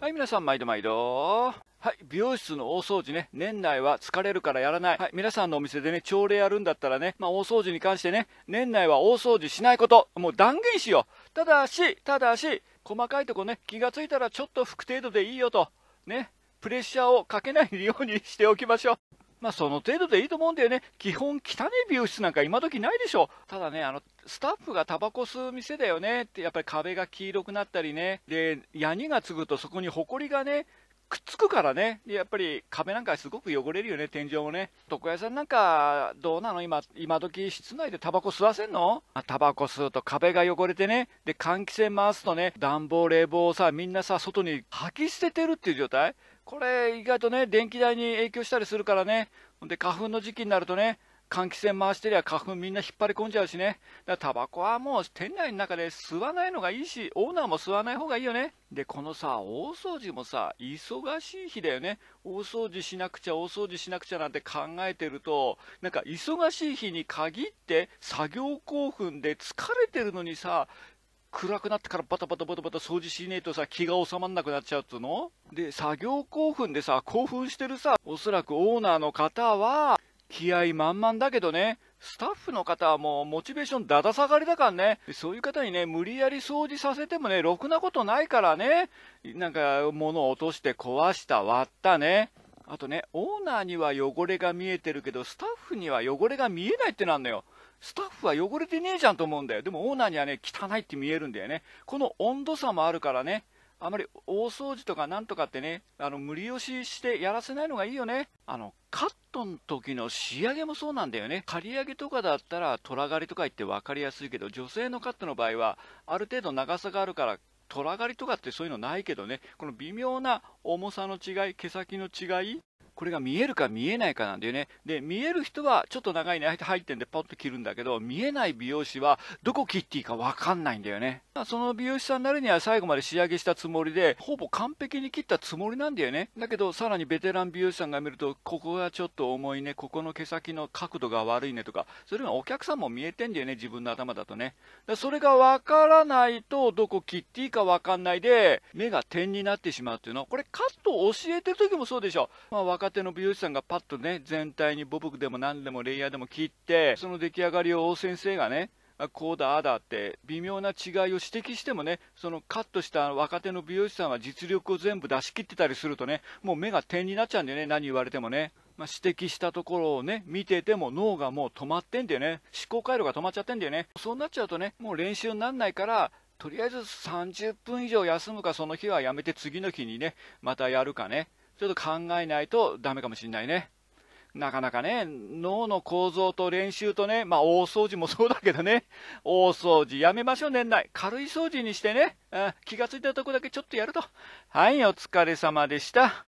はい、皆さん、毎度毎度。はい、美容室の大掃除ね、年内は疲れるからやらない。はい、皆さんのお店でね、朝礼やるんだったらね、まあ、大掃除に関してね、年内は大掃除しないこと、もう断言しよう。ただし、ただし、細かいとこね、気がついたらちょっと拭く程度でいいよと、ね、プレッシャーをかけないようにしておきましょう。まあ、その程度でいいと思うんだよね。基本汚い美容室なんか今時ないでしょ。ただね、あの、スタッフがタバコ吸う店だよねって、やっぱり壁が黄色くなったりね。で、ヤニがつぐとそこに埃がね、くっつくからね、やっぱり壁なんかすごく汚れるよね、天井もね。床屋さんなんか、どうなの今、今時室内でタバコ吸わせんのタバコ吸うと壁が汚れてね、で、換気扇回すとね、暖房、冷房をさ、みんなさ、外に吐き捨ててるっていう状態これ、意外とね、電気代に影響したりするからね、で、花粉の時期になるとね、換気扇回してりゃ花粉みんな引っ張り込んじゃうしね。だからタバコはもう店内の中で吸わないのがいいし、オーナーも吸わない方がいいよね。で、このさ、大掃除もさ、忙しい日だよね。大掃除しなくちゃ、大掃除しなくちゃなんて考えてると、なんか忙しい日に限って作業興奮で疲れてるのにさ、暗くなってからバタバタバタバタ掃除しねえとさ気が収まんなくなっちゃうっつうので作業興奮でさ興奮してるさおそらくオーナーの方は気合満々だけどね、スタッフの方はもうモチベーションだだ下がりだからね、そういう方にね、無理やり掃除させてもね、ろくなことないからね、なんか物を落として壊した、割ったね。あとね、オーナーには汚れが見えてるけど、スタッフには汚れが見えないってなんのよ。スタッフは汚れてねえじゃんと思うんだよ。でもオーナーにはね、汚いって見えるんだよね。この温度差もあるからね。あまり大掃除とかなんとかってね、あの無理押ししてやらせないのがいいよね。あのカットの時の仕上げもそうなんだよね。刈り上げとかだったら、虎刈りとか言って分かりやすいけど、女性のカットの場合は、ある程度長さがあるから、虎がりとかってそういうのないけどね、この微妙な重さの違い、毛先の違い、これが見えるか見えないかなんだよね。で、見える人はちょっと長いね、入ってんで、パッと切るんだけど、見えない美容師はどこ切っていいか分かんないんだよね。その美容師さんなりには最後まで仕上げしたつもりで、ほぼ完璧に切ったつもりなんだよね。だけど、さらにベテラン美容師さんが見ると、ここがちょっと重いね、ここの毛先の角度が悪いねとか、それがお客さんも見えてんだよね、自分の頭だとね。だそれがわからないと、どこ切っていいかわかんないで、目が点になってしまうっていうのこれカットを教えてる時もそうでしょ。まあ、若手の美容師さんがパッとね、全体にボブでも何でもレイヤーでも切って、その出来上がりを先生がね、こうだ、ああだって微妙な違いを指摘してもね、そのカットした若手の美容師さんは実力を全部出し切ってたりするとね、もう目が点になっちゃうんだよね、何言われてもね。まあ、指摘したところをね、見てても脳がもう止まってんだよね。思考回路が止まっちゃってんだよね。そうなっちゃうとね、もう練習にならないから、とりあえず30分以上休むか、その日はやめて次の日にね、またやるかね、ちょっと考えないとダメかもしれないね。なかなかね、脳の構造と練習とね、まあ、大掃除もそうだけどね、大掃除やめましょう、年内。軽い掃除にしてね、気がついたとこだけちょっとやると。はい、お疲れ様でした。